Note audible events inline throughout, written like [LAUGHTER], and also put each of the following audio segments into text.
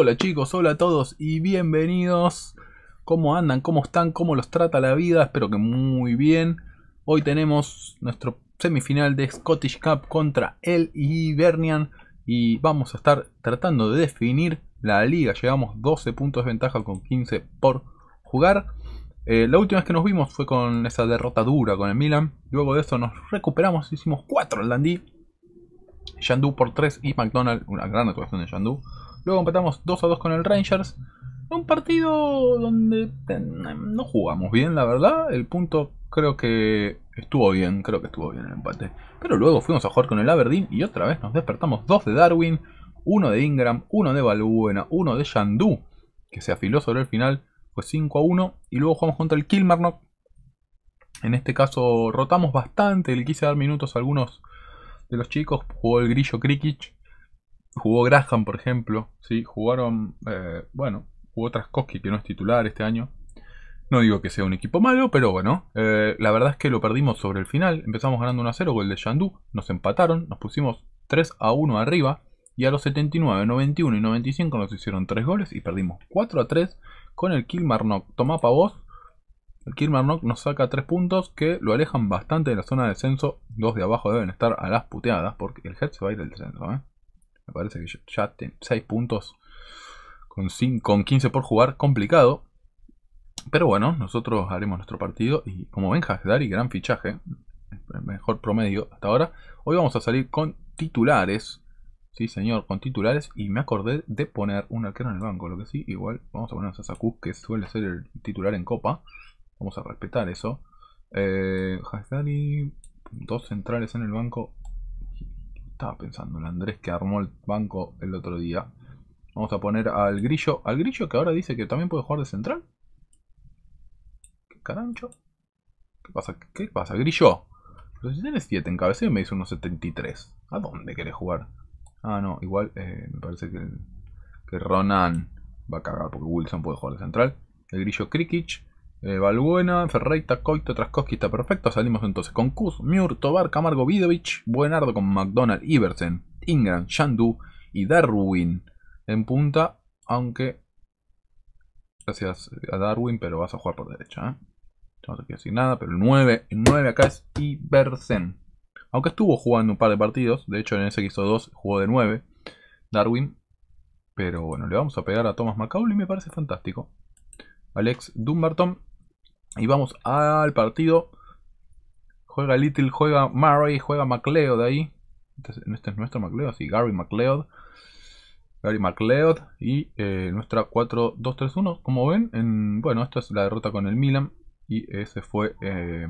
Hola chicos, hola a todos y bienvenidos. ¿Cómo andan? ¿Cómo están? ¿Cómo los trata la vida? Espero que muy bien. Hoy tenemos nuestro semifinal de Scottish Cup contra el Hibernian y vamos a estar tratando de definir la liga. Llevamos 12 puntos de ventaja con 15 por jugar. Eh, la última vez que nos vimos fue con esa derrota dura con el Milan. Luego de eso nos recuperamos, hicimos 4 al Dandy Yandú por 3 y McDonald, una gran actuación de Yandú Luego empatamos 2 a 2 con el Rangers. Un partido donde no jugamos bien, la verdad. El punto creo que estuvo bien, creo que estuvo bien el empate. Pero luego fuimos a jugar con el Aberdeen y otra vez nos despertamos 2 de Darwin, uno de Ingram, uno de Balbuena, uno de Yandú que se afiló sobre el final, fue 5 a 1. Y luego jugamos contra el Kilmarnock. En este caso rotamos bastante, le quise dar minutos a algunos de los chicos. Jugó el Grillo Krikic. Jugó Graham, por ejemplo. ¿sí? Jugaron, eh, bueno, jugó Traskowski que no es titular este año. No digo que sea un equipo malo, pero bueno, eh, la verdad es que lo perdimos sobre el final. Empezamos ganando 1 a 0 gol de Yandú. nos empataron, nos pusimos 3 a 1 arriba y a los 79, 91 y 95 nos hicieron 3 goles y perdimos 4 a 3 con el Kilmarnock Vos Kirmarnock nos saca 3 puntos que lo alejan bastante de la zona de descenso. Dos de abajo deben estar a las puteadas porque el Head se va a ir del descenso. ¿eh? Me parece que ya tiene 6 puntos con, 15 por jugar, complicado. Pero bueno, nosotros haremos nuestro partido y como ven, Hasdari, gran fichaje, mejor promedio hasta ahora. Hoy vamos a salir con titulares, sí señor, con titulares y me acordé de poner un arquero en el banco, lo que sí, igual vamos a poner a Sasaku, que suele ser el titular en Copa. Vamos a respetar eso. Eh, dos centrales en el banco. Estaba pensando en Andrés que armó el banco el otro día. Vamos a poner al grillo. Al grillo que ahora dice que también puede jugar de central. ¿Qué carancho? ¿Qué pasa? ¿Qué pasa, grillo? Pero si tienes 7 en y me dice unos 73. ¿A dónde quiere jugar? Ah, no, igual eh, me parece que, que Ronan va a cagar porque Wilson puede jugar de central. El grillo Krikic eh, Balbuena, Ferreita, Coito, Traskowski está perfecto. Salimos entonces con Kuz, Miur, Tobar, Camargo, Vidovich, Buenardo con McDonald, Iversen, Ingram, Shandu y Darwin en punta. Aunque. Gracias a Darwin, pero vas a jugar por derecha. ¿eh? No te quiero decir nada, pero el 9, el 9 acá es Iversen. Aunque estuvo jugando un par de partidos, de hecho en ese que hizo 2 jugó de 9, Darwin. Pero bueno, le vamos a pegar a Thomas y me parece fantástico. Alex Dumbarton y vamos al partido. Juega Little, juega Murray, juega McLeod ahí. este es este nuestro McLeod, sí, Gary McLeod. Gary McLeod y eh, nuestra 4-2-3-1. Como ven, en, bueno, esta es la derrota con el Milan. Y ese fue eh,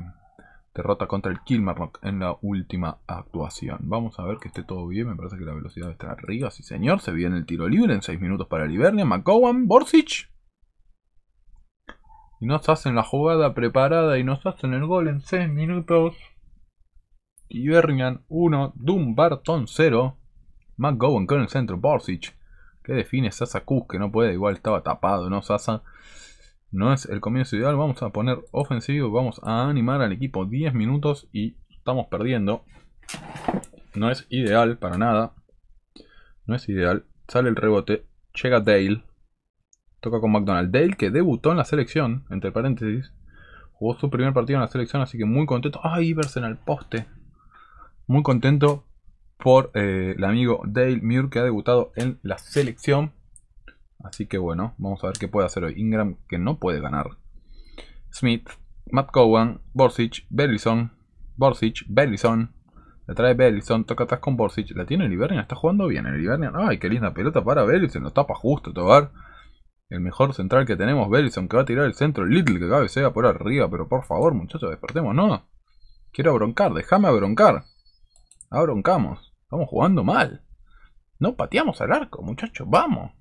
derrota contra el Kilmarnock en la última actuación. Vamos a ver que esté todo bien. Me parece que la velocidad está arriba. Sí, señor. Se viene el tiro libre en 6 minutos para Ibernia, McCowan, Borsic. Y nos hacen la jugada preparada y nos hacen el gol en 6 minutos. Hibernian 1, Dumbarton 0. McGowan con el centro, Borsic. Que define Sasa Kuz, que no puede, igual estaba tapado, ¿no? Sasa. No es el comienzo ideal, vamos a poner ofensivo, vamos a animar al equipo 10 minutos y estamos perdiendo. No es ideal para nada. No es ideal. Sale el rebote, llega Dale. Toca con McDonald Dale, que debutó en la selección, entre paréntesis. Jugó su primer partido en la selección, así que muy contento. ¡Ay, en al poste! Muy contento por eh, el amigo Dale Muir, que ha debutado en la selección. Así que bueno, vamos a ver qué puede hacer hoy. Ingram, que no puede ganar. Smith, Matt Cowan, Borsic, Bellison, Borsic, Bellison. La trae Bellison, toca atrás con Borsic. La tiene el Ibernia, está jugando bien el Ibernia. Ay, qué linda pelota para Bellison, lo tapa justo, Tobar. El mejor central que tenemos, Belson, que va a tirar el centro. Little, que sea por arriba. Pero por favor, muchachos, despertemos, ¿no? Quiero broncar, déjame abroncar. Abroncamos. Ah, Estamos jugando mal. No pateamos al arco, muchachos, vamos.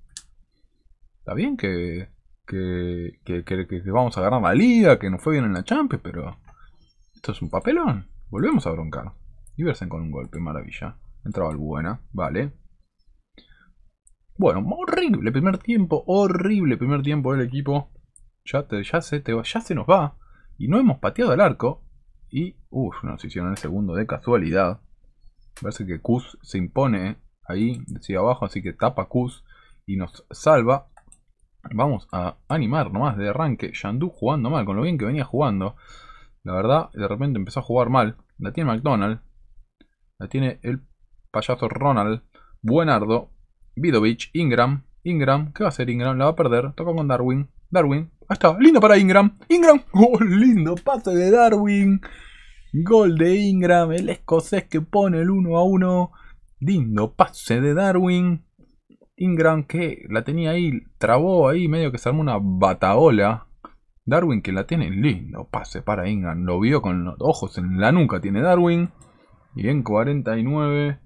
Está bien que que, que, vamos a ganar la liga, que nos fue bien en la Champions, pero... Esto es un papelón. Volvemos a broncar. Iversen con un golpe, maravilla. Entraba el buena, vale. Bueno, horrible primer tiempo, horrible primer tiempo del equipo. Ya, se, nos va. Y no hemos pateado el arco. Y, uff, nos hicieron el segundo de casualidad. Parece que Kuz se impone ahí, decía abajo, así que tapa Kuz y nos salva. Vamos a animar nomás de arranque. Yandú jugando mal, con lo bien que venía jugando. La verdad, de repente empezó a jugar mal. La tiene McDonald. La tiene el payaso Ronald. Buenardo. Vidovich, Ingram, Ingram, ¿qué va a hacer Ingram? La va a perder, toca con Darwin, Darwin, ahí está, lindo para Ingram, Ingram, [LAUGHS] oh, lindo pase de Darwin, gol de Ingram, el escocés que pone el 1 a 1, lindo pase de Darwin, Ingram que la tenía ahí, trabó ahí, medio que se armó una bataola. Darwin que la tiene lindo, pase para Ingram, lo vio con los ojos en la nuca, tiene Darwin. Y en 49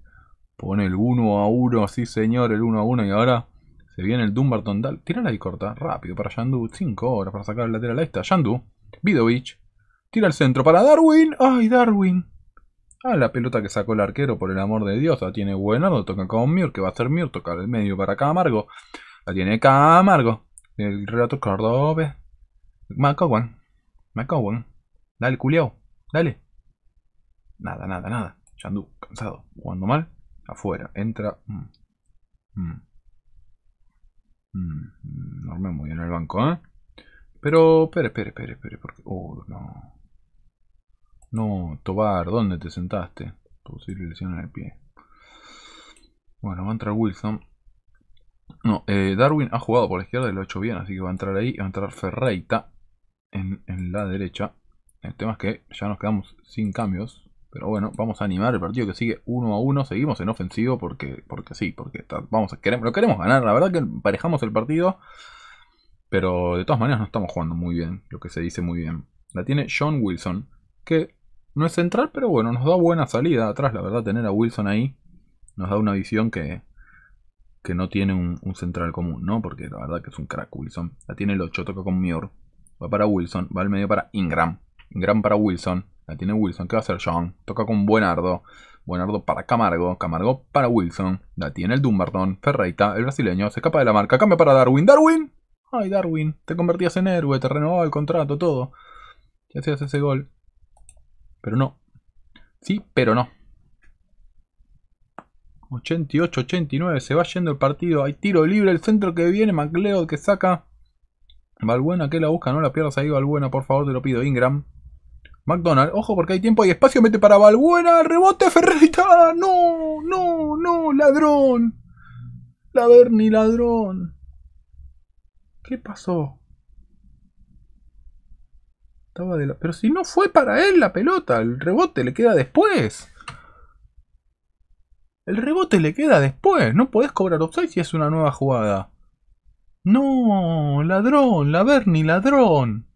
Pone el 1 a 1, sí señor, el 1 a 1. Y ahora se viene el Dumbarton Tira la y corta, rápido, para Yandu. 5 horas para sacar el lateral. esta, esta Yandu. Vidovich. Tira el centro para Darwin. ¡Ay, Darwin! Ah, la pelota que sacó el arquero, por el amor de Dios. La tiene Buenardo, toca con Mir, que va a ser Mir. Toca el medio para Camargo. La tiene Camargo. El relato Cordobés. McCowan. McCowan. Dale, culiao. Dale. Nada, nada, nada. Yandu, cansado. Jugando mal. Afuera. Entra. Mm. muy mm, mm, mm, el banco, ¿eh? Pero, espere, espere, espere, Porque... Oh, no. No, Tobar, ¿dónde te sentaste? Posible lesión en el pie. Bueno, va a entrar Wilson. No, eh, Darwin ha jugado por la izquierda y lo ha hecho bien, así que va a entrar ahí. Va a entrar Ferreita en, en la derecha. El tema es que ya nos quedamos sin cambios. Pero bueno, vamos a animar el partido que sigue 1 a 1. Seguimos en ofensivo porque, porque sí, porque vamos a, queremos, lo queremos ganar. La verdad que emparejamos el partido. Pero de todas maneras no estamos jugando muy bien, lo que se dice muy bien. La tiene John Wilson, que no es central, pero bueno, nos da buena salida atrás. La verdad, tener a Wilson ahí nos da una visión que, que no tiene un, central común, ¿no? Porque la verdad que es un crack Wilson. La tiene el 8, toca con Muir. Va para Wilson, va al medio para Ingram. Ingram para Wilson. La tiene Wilson. ¿Qué va a hacer John? Toca con Buenardo. Buenardo para Camargo. Camargo para Wilson. La tiene el Dumbarton. Ferreita, el brasileño. Se escapa de la marca. Cambia para Darwin. ¡Darwin! ¡Ay, Darwin! Te convertías en héroe. Te renovaba el contrato, todo. Ya hacías ese gol. Pero no. Sí, pero no. 88-89. Se va yendo el partido. Hay tiro libre. El centro que viene. McLeod que saca. Balbuena. que la busca. No la pierdas ahí, Balbuena. Por favor, te lo pido. Ingram. McDonald, ojo porque hay tiempo, y espacio, mete para Valbuena, rebote Ferrerita. no, no, no, ladrón. La Berni ladrón. ¿Qué pasó? Estaba de la... Pero si no fue para él la pelota, el rebote le queda después. El rebote le queda después, no podés cobrar offside si es una nueva jugada. No, ladrón, la Berni ladrón.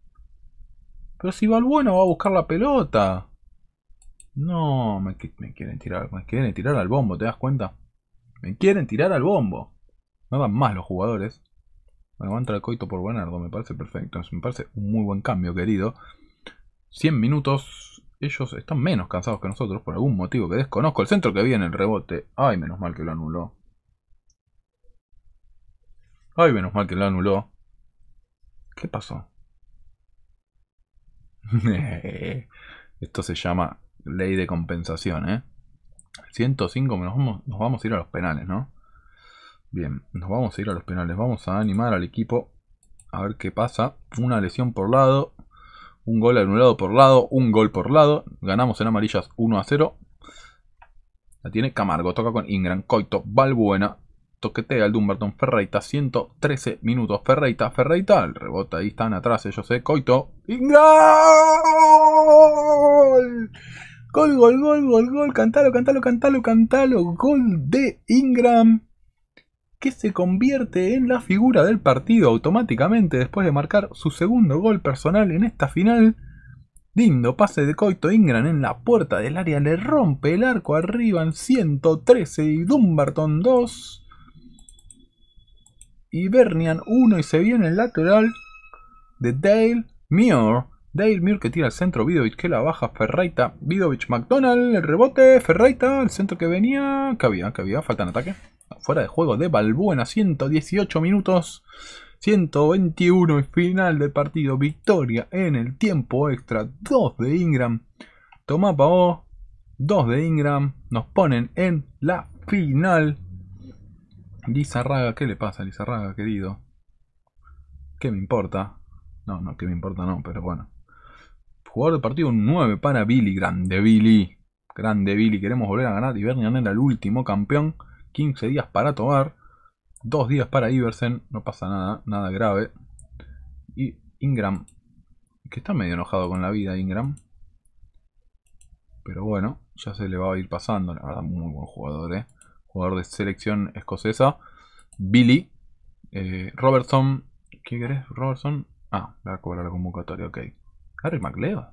Pero si va al bueno va a buscar la pelota. No, me, quieren tirar, me quieren tirar al bombo, ¿te das cuenta? Me quieren tirar al bombo. No dan más los jugadores. Bueno, va a entrar Coito por Bernardo, me parece perfecto. Me parece un muy buen cambio, querido. 100 minutos. Ellos están menos cansados que nosotros por algún motivo que desconozco. El centro que viene, el rebote. Ay, menos mal que lo anuló. Ay, menos mal que lo anuló. ¿Qué pasó? [LAUGHS] Esto se llama ley de compensación, ¿eh? 105, nos vamos, nos vamos a ir a los penales, ¿no? Bien, nos vamos a ir a los penales. Vamos a animar al equipo a ver qué pasa. Una lesión por lado, un gol anulado por lado, un gol por lado. Ganamos en amarillas 1 a 0. La tiene Camargo, toca con Ingram, Coito, Valbuena que toquetea el Dumbarton Ferreita, 113 minutos Ferreita, Ferreita, el rebota ahí están atrás ellos, eh, Coito, Ingram gol! Gol, gol, gol, gol, cantalo, cantalo, cantalo, cantalo, gol de Ingram que se convierte en la figura del partido automáticamente después de marcar su segundo gol personal en esta final. Lindo pase de Coito Ingram en la puerta del área, le rompe el arco arriba en 113 y Dumbarton 2 y Bernian 1 y se viene el lateral de Dale Muir. Dale Muir que tira al centro, Vidovich que la baja, Ferreita, Vidovich, McDonald, el rebote, Ferreita, el centro que venía, cabía, cabía, falta en ataque. Fuera de juego de Balbuena, 118 minutos, 121 y final del partido. Victoria en el tiempo extra, 2 de Ingram. Tomá Pavó, 2 de Ingram, nos ponen en la final Lizarraga, ¿qué le pasa a Lizarraga, querido? ¿Qué me importa? No, no, ¿qué me importa no, pero bueno. Jugador de partido 9 para Billy. Grande Billy. Grande Billy. Queremos volver a ganar. Y era el último campeón. 15 días para Tobar. 2 días para Iversen. No pasa nada, nada grave. Y Ingram. Que está medio enojado con la vida Ingram. Pero bueno, ya se le va a ir pasando. La verdad, muy buen jugador, eh jugador de selección escocesa. Billy. Eh, Robertson. ¿Qué querés? Robertson. Ah, le cobrar la convocatoria, ok. Harry McLeod.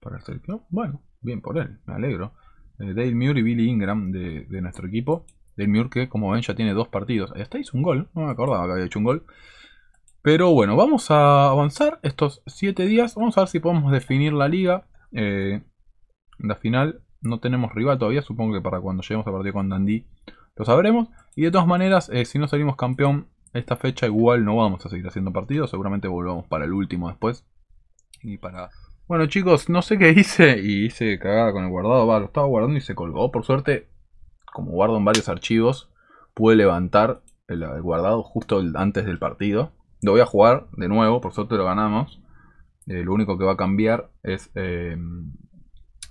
Para el selección. Bueno, bien por él, me alegro. Eh, Dale Muir y Billy Ingram de, nuestro equipo. Dale Muir que, como ven, ya tiene dos partidos. Ahí está, hizo un gol. No me acordaba que había hecho un gol. Pero bueno, vamos a avanzar estos siete días. Vamos a ver si podemos definir la liga. Eh, la final no tenemos rival todavía, supongo que para cuando lleguemos al partido con Dandy lo sabremos. Y de todas maneras, eh, si no salimos campeón esta fecha, igual no vamos a seguir haciendo partidos. Seguramente volvamos para el último después. Y para... Bueno chicos, no sé qué hice y hice cagada con el guardado. lo estaba guardando y se colgó. Por suerte, como guardo en varios archivos, pude levantar el, guardado justo antes del partido. Lo voy a jugar de nuevo, por suerte lo ganamos. Eh, lo único que va a cambiar es... Eh,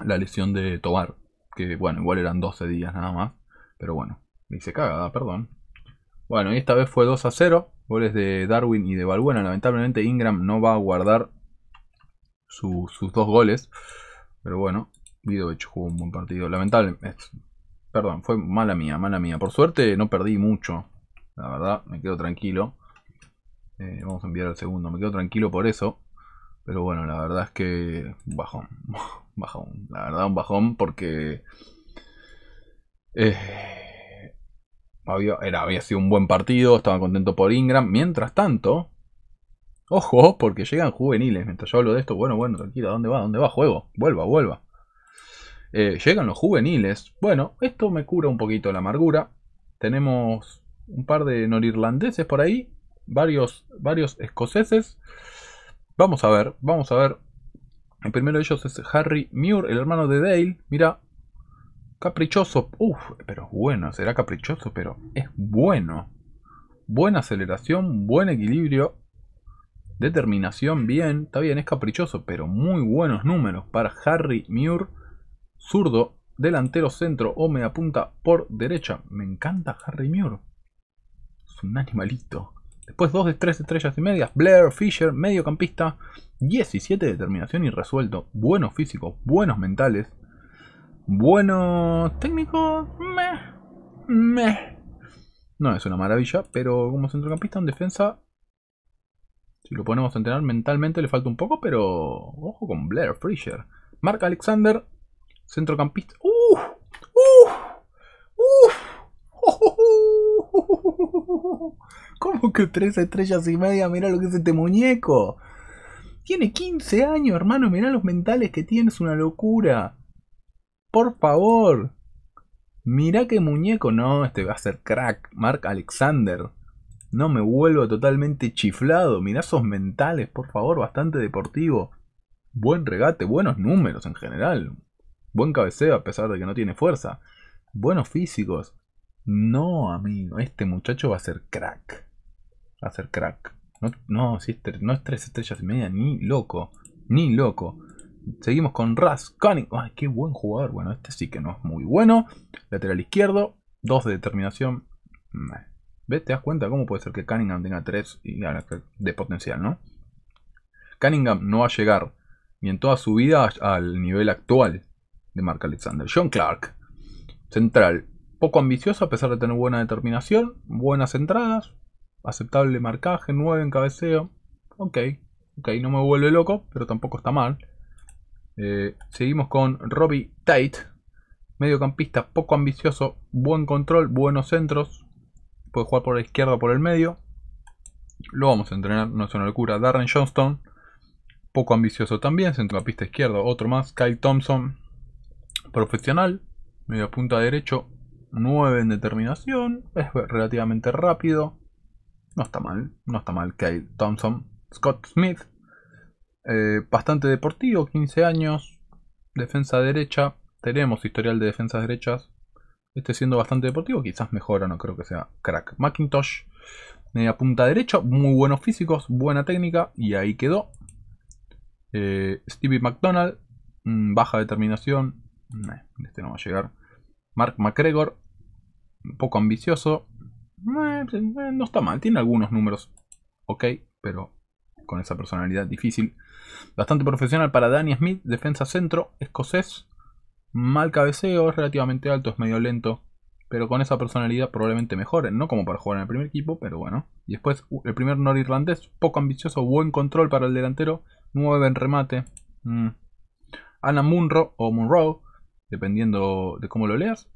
la lesión de tomar, que bueno, igual eran 12 días nada más, pero bueno, hice cagada, ah, perdón. Bueno, y esta vez fue 2 a 0, goles de Darwin y de Balbuena, lamentablemente Ingram no va a guardar sus dos goles, pero bueno, Vidovich jugó un buen partido, Lamentable. perdón, fue mala mía, mala mía, por suerte no perdí mucho, la verdad, me quedo tranquilo. Eh, vamos a enviar al segundo, me quedo tranquilo por eso. Pero bueno, la verdad es que bajón. [LAUGHS] bajón. La verdad, un bajón porque... Eh, había, era, había sido un buen partido, estaba contento por Ingram. Mientras tanto, ojo, porque llegan juveniles. Mientras yo hablo de esto, bueno, bueno, tranquila, ¿dónde va? ¿Dónde va? Juego, vuelva, vuelva. Eh, llegan los juveniles. Bueno, esto me cura un poquito la amargura. Tenemos un par de norirlandeses por ahí, varios, varios escoceses. Vamos a ver, vamos a ver el primero de ellos es Harry Muir, el hermano de Dale. Mira, caprichoso. Uf, pero bueno. Será caprichoso, pero es bueno. Buena aceleración, buen equilibrio. Determinación, bien. Está bien, es caprichoso, pero muy buenos números para Harry Muir. Zurdo, delantero centro o media punta por derecha. Me encanta Harry Muir. Es un animalito. Después dos de tres estrellas y medias. Blair Fisher, mediocampista. 17 de determinación y resuelto, buenos físicos, buenos mentales, buenos técnicos, meh, meh. No es una maravilla, pero como centrocampista en defensa, si lo ponemos a entrenar mentalmente le falta un poco, pero ojo con Blair Frischer Mark Alexander, centrocampista. ¡Uf! ¡Uf! ¡Uf! ¿Cómo que tres estrellas y media? Mira lo que es este muñeco. Tiene 15 años, hermano. Mirá los mentales que tienes, una locura. Por favor. Mirá qué muñeco. No, este va a ser crack. Mark Alexander. No me vuelvo totalmente chiflado. Mirá esos mentales, por favor. Bastante deportivo. Buen regate, buenos números en general. Buen cabeceo a pesar de que no tiene fuerza. Buenos físicos. No, amigo. Este muchacho va a ser crack. Va a ser crack. No, no, no es tres estrellas y media, ni loco. Ni loco. Seguimos con Raz Cunningham. ¡Ay, qué buen jugador! Bueno, este sí que no es muy bueno. Lateral izquierdo, 2 de determinación. ¿Ves? ¿Te das cuenta cómo puede ser que Cunningham tenga 3 ah, de potencial, no? Cunningham no va a llegar ni en toda su vida al nivel actual de Mark Alexander. John Clark, central, poco ambicioso a pesar de tener buena determinación, buenas entradas, aceptable marcaje, 9 en cabeceo. Ok, ok, no me vuelve loco, pero tampoco está mal. Eh, seguimos con Robbie Tate, mediocampista poco ambicioso, buen control, buenos centros. Puede jugar por la izquierda o por el medio. Lo vamos a entrenar, no es una locura. Darren Johnston, poco ambicioso también, centrocampista izquierdo, otro más. Kyle Thompson, profesional, medio punta derecho, 9 en determinación, es relativamente rápido. No está mal, no está mal. Kyle Thompson, Scott Smith, eh, bastante deportivo, 15 años, defensa derecha. Tenemos historial de defensas derechas. Este siendo bastante deportivo, quizás mejora, no creo que sea crack. Macintosh, media punta derecha, muy buenos físicos, buena técnica, y ahí quedó. Eh, Stevie McDonald, mm, baja determinación, este no va a llegar. Mark McGregor, un poco ambicioso, eh, eh, no está mal, tiene algunos números. Ok, pero con esa personalidad difícil. Bastante profesional para Danny Smith, defensa centro, escocés. Mal cabeceo, es relativamente alto, es medio lento. Pero con esa personalidad probablemente mejoren, no como para jugar en el primer equipo, pero bueno. Y después uh, el primer norirlandés, poco ambicioso, buen control para el delantero, 9 en remate. Mm. Ana Munro o Munro, dependiendo de cómo lo leas.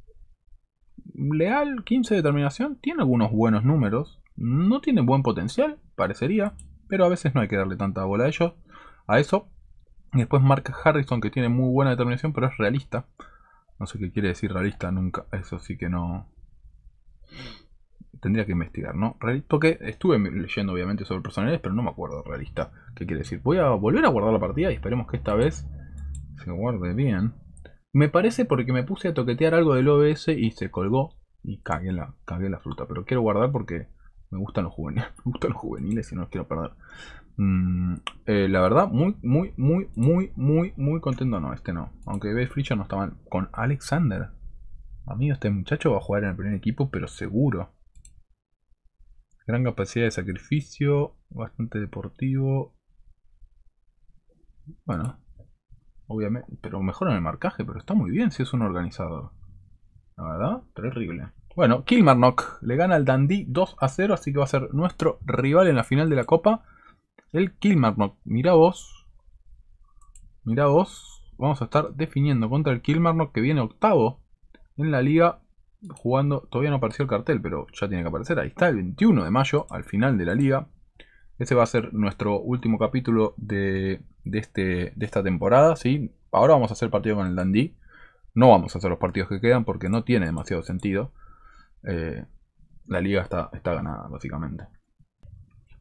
Leal, 15 de determinación, tiene algunos buenos números. No tiene buen potencial, parecería, pero a veces no hay que darle tanta bola a ellos. A eso. Y después marca Harrison, que tiene muy buena determinación, pero es realista. No sé qué quiere decir realista nunca. Eso sí que no. Tendría que investigar, ¿no? Porque estuve leyendo obviamente sobre personalidades, pero no me acuerdo realista. ¿Qué quiere decir? Voy a volver a guardar la partida y esperemos que esta vez se guarde bien. Me parece porque me puse a toquetear algo del OBS y se colgó. Y cagué la, cagué la fruta. Pero quiero guardar porque me gustan los juveniles. [LAUGHS] Me gustan los juveniles y no los quiero perder. Mm, eh, la verdad, muy, muy, muy, muy, muy, muy contento. No, este no. Aunque Bay Fletcher no está Con Alexander. Amigo, este muchacho va a jugar en el primer equipo, pero seguro. Gran capacidad de sacrificio. Bastante deportivo. Bueno, obviamente, pero mejor en el marcaje, pero está muy bien si es un organizador. La verdad, terrible. Bueno, Kilmarnock le gana al Dundee 2 a 0, así que va a ser nuestro rival en la final de la Copa. El Kilmarnock, mira vos. mira vos. Vamos a estar definiendo contra el Kilmarnock que viene octavo en la liga jugando. Todavía no apareció el cartel, pero ya tiene que aparecer. Ahí está, el 21 de mayo, al final de la liga. Ese va a ser nuestro último capítulo de, este, de esta temporada. ¿sí? Ahora vamos a hacer partido con el Dundee. No vamos a hacer los partidos que quedan porque no tiene demasiado sentido. Eh, la liga está, está ganada, básicamente.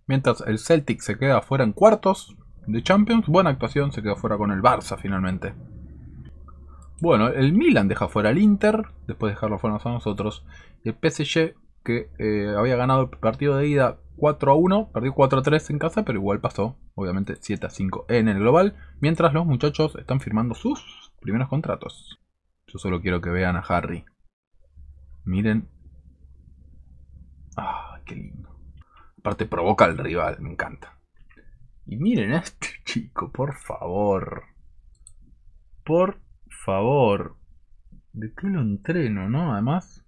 Mientras el Celtic se queda fuera en cuartos de Champions, buena actuación, se queda fuera con el Barça finalmente. Bueno, el Milan deja fuera al Inter, después de dejarlo fuera a nosotros. Y el PSG, que eh, había ganado el partido de ida 4 a 1, perdió 4 a 3 en casa, pero igual pasó, obviamente, 7 a 5 en el global, mientras los muchachos están firmando sus primeros contratos. Yo solo quiero que vean a Harry. Miren. Ah, qué lindo. Aparte provoca al rival, me encanta. Y miren a este [LAUGHS] chico, por favor. Por favor. ¿De qué lo entreno, no? Además,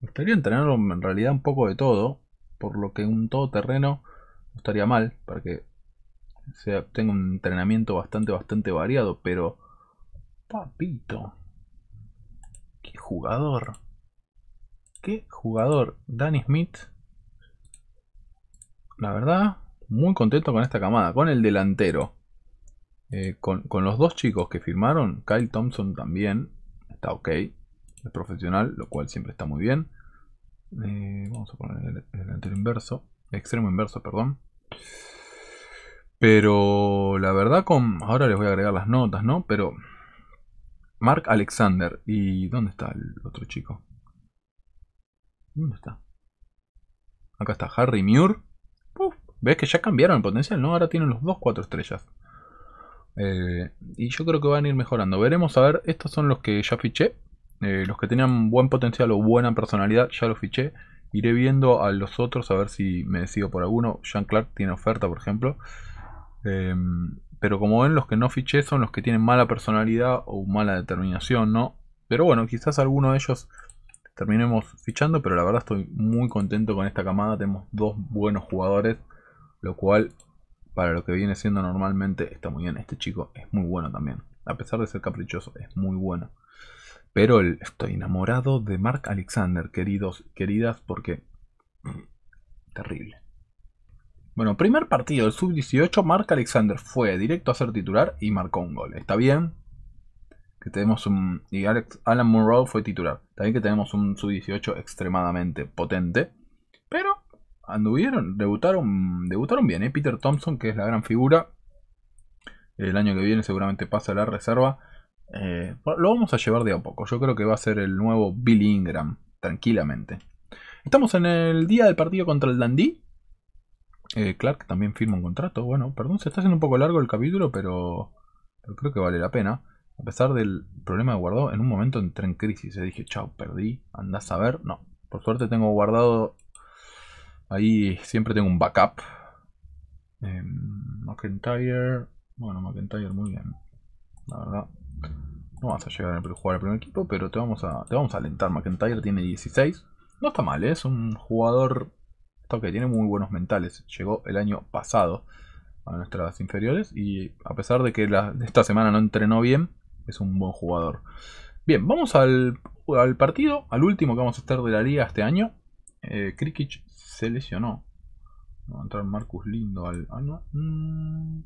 me gustaría entrenarlo en realidad un poco de todo por lo que un todo terreno estaría mal para que tenga un entrenamiento bastante, bastante variado, pero... Papito. Qué jugador. Qué jugador. Danny Smith. La verdad, muy contento con esta camada. Con el delantero. Eh, con, con, los dos chicos que firmaron. Kyle Thompson también. Está ok. Es profesional, lo cual siempre está muy bien. Eh, vamos a poner el, inverso. extremo inverso, perdón. Pero la verdad con... Ahora les voy a agregar las notas, ¿no? Pero... Mark Alexander. ¿Y dónde está el otro chico? ¿Dónde está? Acá está Harry Muir. ¿Ves que ya cambiaron el potencial, no? Ahora tienen los dos cuatro estrellas. Eh, y yo creo que van a ir mejorando. Veremos, a ver, estos son los que ya fiché. Eh, los que tenían buen potencial o buena personalidad, ya los fiché. Iré viendo a los otros a ver si me decido por alguno. Jean Clark tiene oferta, por ejemplo. Em, pero como ven, los que no fiché son los que tienen mala personalidad o mala determinación, ¿no? Pero bueno, quizás alguno de ellos terminemos fichando, pero la verdad estoy muy contento con esta camada. Tenemos dos buenos jugadores, lo cual para lo que viene siendo normalmente está muy bien. Este chico es muy bueno también. A pesar de ser caprichoso, es muy bueno. Pero estoy enamorado de Mark Alexander, queridos, queridas, porque... [CLEARS THROAT] Terrible. Bueno, primer partido del sub-18, Mark Alexander fue directo a ser titular y marcó un gol. Está bien que tenemos un... Y Alan Monroe fue titular. Está bien que tenemos un sub-18 extremadamente potente. Pero anduvieron, debutaron, debutaron bien. ¿eh? Peter Thompson, que es la gran figura. El año que viene seguramente pasa a la reserva. Eh, lo vamos a llevar de a poco. Yo creo que va a ser el nuevo Billy Ingram, tranquilamente. Estamos en el día del partido contra el Dundee. Eh, Clark también firma un contrato. Bueno, perdón, se está haciendo un poco largo el capítulo, pero, creo que vale la pena. A pesar del problema de guardado, en un momento entré en crisis. Le dije, chao, perdí, andás a ver. No, por suerte tengo guardado. Ahí siempre tengo un backup. Em, McIntyre. Bueno, McIntyre muy bien. La verdad, no vas a llegar a jugar al primer equipo, pero te vamos a, te vamos a alentar. McIntyre tiene 16. No está mal, ¿eh? es un jugador que tiene muy buenos mentales. Llegó el año pasado a nuestras inferiores y a pesar de que esta semana no entrenó bien, es un buen jugador. Bien, vamos al, al partido, al último que vamos a estar de la liga este año. Eh, Krikic se lesionó. Va a entrar Marcus Lindo al... Ah, mm.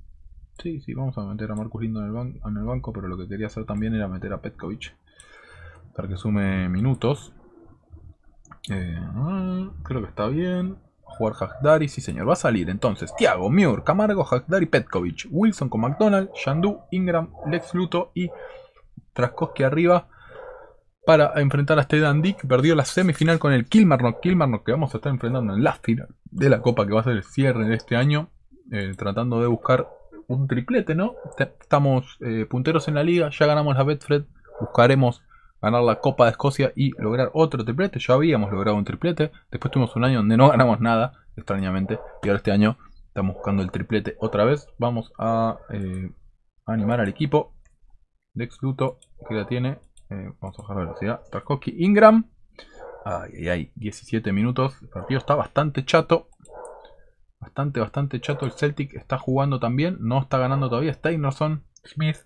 Sí, sí, vamos a meter a Marcus Lindo en el, banco, pero lo que quería hacer también era meter a Petkovic para que sume minutos. Eh, ah, creo que está bien. jugar Hagdari, sí señor, va a salir entonces. Thiago, Muir, Camargo, Hagdari, Petkovic, Wilson con McDonald, Shandu, Ingram, Lex Luto y Traskowski arriba para enfrentar a Stedan Dick. Perdió la semifinal con el Kilmarnock. Kilmarnock que vamos a estar enfrentando en la final de la Copa que va a ser el cierre de este año. Eh, tratando de buscar un triplete, ¿no? Estamos eh, punteros en la liga, ya ganamos la Betfred, buscaremos ganar la Copa de Escocia y lograr otro triplete. Ya habíamos logrado un triplete, después tuvimos un año donde no [LAUGHS] ganamos nada, extrañamente, y ahora este año estamos buscando el triplete otra vez. Vamos a eh, animar al equipo. de Luto, que la tiene. Eh, vamos a bajar la velocidad. Tarkovsky Ingram. Ay, ay, 17 minutos. El partido está bastante chato. Bastante, bastante chato. El Celtic está jugando también. No está ganando todavía. Steinerson, Smith.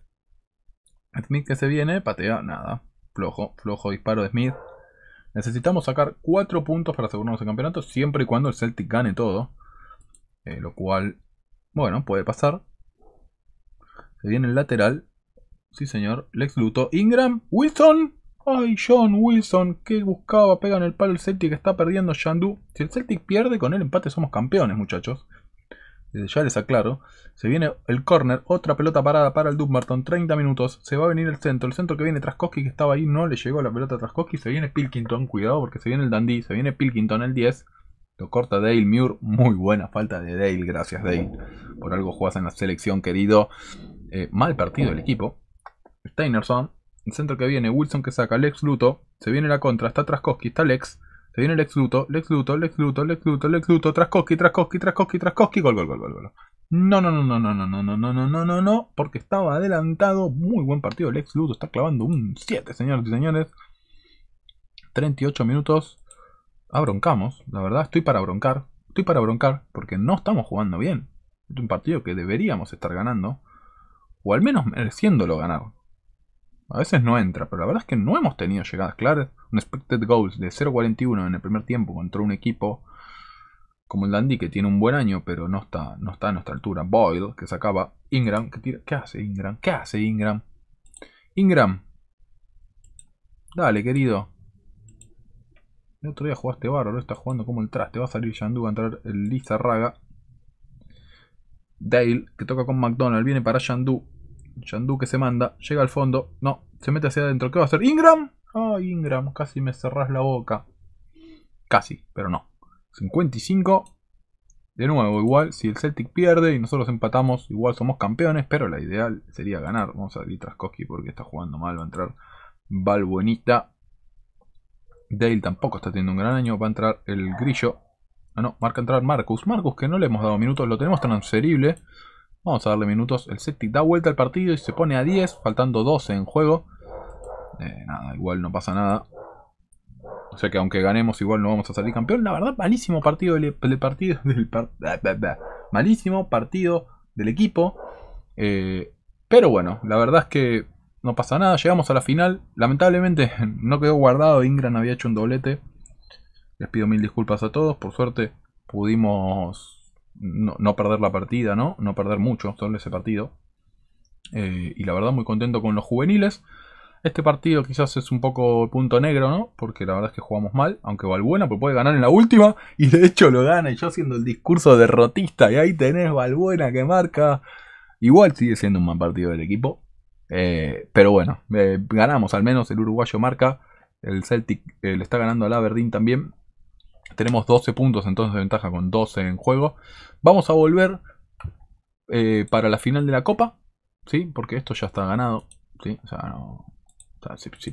Smith que se viene, patea, nada. Flojo, flojo disparo de Smith. Necesitamos sacar cuatro puntos para asegurarnos el campeonato. Siempre y cuando el Celtic gane todo. Eh, lo cual, bueno, puede pasar. Se viene el lateral. Sí, señor. Lex Luto. Ingram. Wilson. Ay, John Wilson, que buscaba, pega en el palo el Celtic, está perdiendo Shandu. Si el Celtic pierde, con el empate somos campeones, muchachos. Eh, ya les aclaro. Se viene el corner, otra pelota parada para el Dumbarton, 30 minutos. Se va a venir el centro, el centro que viene Traskowski, que estaba ahí, no le llegó la pelota a Traskowski. Se viene Pilkington, cuidado porque se viene el Dandy, se viene Pilkington el 10. Lo corta Dale Muir, muy buena falta de Dale, gracias Dale. Por algo jugás en la selección, querido. Eh, mal partido el equipo. Steinerson el centro que viene, Wilson que saca, Lex Luto, se viene la contra, está Traskowski, está Lex, se viene Lex Luto, Lex Luto, Lex Luto, Lex Luto, Lex Luto, Traskowski, Traskowski, Traskowski, Traskowski, gol, gol, gol, gol, gol. No, no, no, no, no, no, no, no, no, no, no, no, no, porque estaba adelantado, muy buen partido, Lex Luto está clavando un 7, señores y señores. 38 minutos, abroncamos, la verdad, estoy para broncar, estoy para broncar, porque no estamos jugando bien. Es un partido que deberíamos estar ganando, o al menos mereciéndolo ganar. A veces no entra, pero la verdad es que no hemos tenido llegadas claras. Un expected goals de 0.41 en el primer tiempo contra un equipo como el Dandy que tiene un buen año, pero no está, no está a nuestra altura. Boyle, que sacaba. Ingram, que tira. ¿Qué hace Ingram? ¿Qué hace Ingram? Ingram. Dale, querido. El otro día jugaste barro Ahora está jugando como el traste. Va a salir Yandú va a entrar el Lizarraga. Dale, que toca con McDonald, viene para Yandú Yandu que se manda, llega al fondo. No, se mete hacia adentro. ¿Qué va a hacer? ¿Ingram? Ah, Ingram, casi me cerrás la boca. Casi, pero no. 55. De nuevo, igual, si el Celtic pierde y nosotros empatamos, igual somos campeones, pero la ideal sería ganar. Vamos a ver Traskowski porque está jugando mal, va a entrar Valbuenita Dale tampoco está teniendo un gran año, va a entrar el Grillo. Ah, no, marca entrar Marcus. Marcus que no le hemos dado minutos, lo tenemos transferible. Vamos a darle minutos. El Celtic da vuelta al partido y se pone a 10, faltando 12 en juego. Eh, nada, igual no pasa nada. O sea que aunque ganemos, igual no vamos a salir campeón. La verdad, malísimo partido del, partido. [LAUGHS] malísimo partido del equipo. Eh, pero bueno, la verdad es que no pasa nada. Llegamos a la final. Lamentablemente [LAUGHS] no quedó guardado. Ingram había hecho un doblete. Les pido mil disculpas a todos. Por suerte pudimos no, perder la partida, ¿no? No perder mucho todo ese partido. Eh, y la verdad, muy contento con los juveniles. Este partido quizás es un poco punto negro, ¿no? Porque la verdad es que jugamos mal, aunque Valbuena pues puede ganar en la última y de hecho lo gana. Y yo haciendo el discurso derrotista y ahí tenés Valbuena que marca. Igual sigue siendo un mal partido del equipo. Eh, pero bueno, eh, ganamos al menos, el uruguayo marca. El Celtic le está ganando al Aberdeen también. Tenemos 12 puntos entonces de ventaja con 12 en juego. Vamos a volver eh, para la final de la Copa. ¿Sí? Porque esto ya está ganado.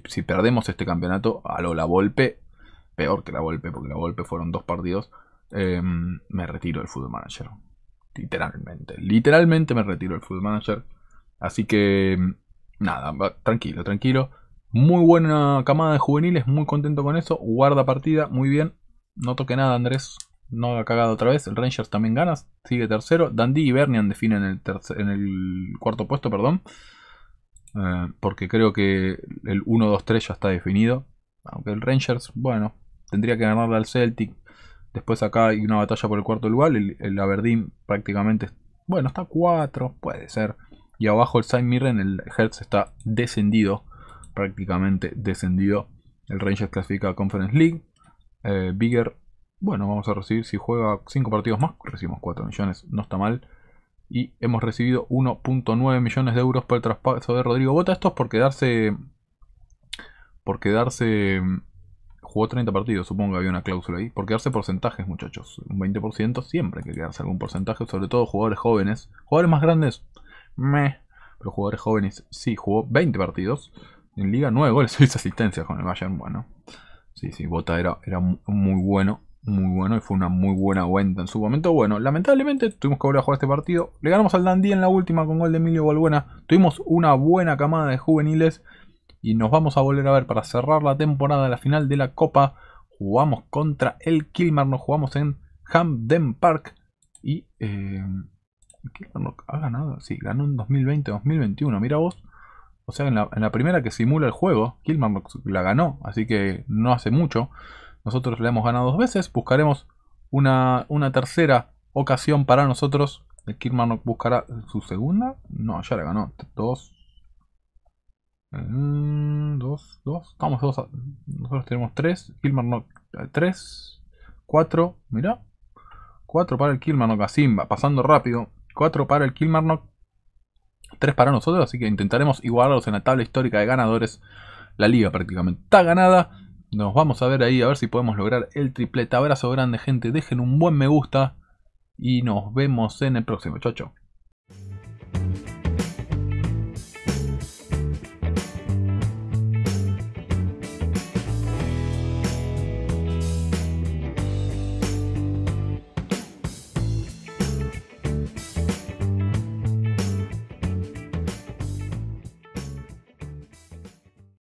si, perdemos este campeonato, a lo la golpe. peor que la golpe. porque la golpe fueron dos partidos, em, me retiro el Football Manager. Literalmente, literalmente me retiro el Football Manager. Así que, em, nada, tranquilo, tranquilo. Muy buena camada de juveniles, muy contento con eso. Guarda partida, muy bien. No toque nada, Andrés. No ha cagado otra vez. El Rangers también gana. Sigue tercero. Dandy y Bernian definen el, en el cuarto puesto, perdón. Eh, porque creo que el 1-2-3 ya está definido. Aunque el Rangers, bueno, tendría que ganarle al Celtic. Después acá hay una batalla por el cuarto lugar. El, Aberdeen prácticamente, bueno, está 4, puede ser. Y abajo el Saint Mirren, el Hertz está descendido. Prácticamente descendido. El Rangers clasifica a Conference League. Eh, Bigger, bueno, vamos a recibir, si juega 5 partidos más, recibimos 4 millones, no está mal. Y hemos recibido 1.9 millones de euros por el traspaso de Rodrigo Bota. Esto es por quedarse... Por quedarse... Jugó 30 partidos, supongo que había una cláusula ahí. Por quedarse porcentajes, muchachos. Un 20% siempre hay que quedarse algún porcentaje, sobre todo jugadores jóvenes. Jugadores más grandes, me, Pero jugadores jóvenes sí, jugó 20 partidos. En Liga 9 goles, 6 asistencias con el Bayern, bueno. Sí, sí, Bota era, muy bueno, muy bueno y fue una muy buena venta en su momento. Bueno, lamentablemente tuvimos que volver a jugar este partido. Le ganamos al Dandy en la última con gol de Emilio Balbuena. Tuvimos una buena camada de juveniles y nos vamos a volver a ver para cerrar la temporada, la final de la Copa. Jugamos contra el Kilmar, nos jugamos en Hamden Park y... Eh, ha ganado, sí, ganó en 2020-2021, mira vos. O sea, en la, primera que simula el juego, Killman la ganó, así que no hace mucho. Nosotros la hemos ganado dos veces, buscaremos una, tercera ocasión para nosotros. El eh, buscará su segunda. No, ya la ganó. Dos. Mm, dos, dos. Estamos dos. Nosotros tenemos tres. no eh, tres. Cuatro. mira Cuatro para el Kilmarnock no Simba. Pasando rápido. Cuatro para el Kilmarnock Tres para nosotros, así que intentaremos igualarlos en la tabla histórica de ganadores. La liga prácticamente está ganada. Nos vamos a ver ahí, a ver si podemos lograr el triplete. Abrazo grande, gente. Dejen un buen me gusta. Y nos vemos en el próximo. Chao, chao.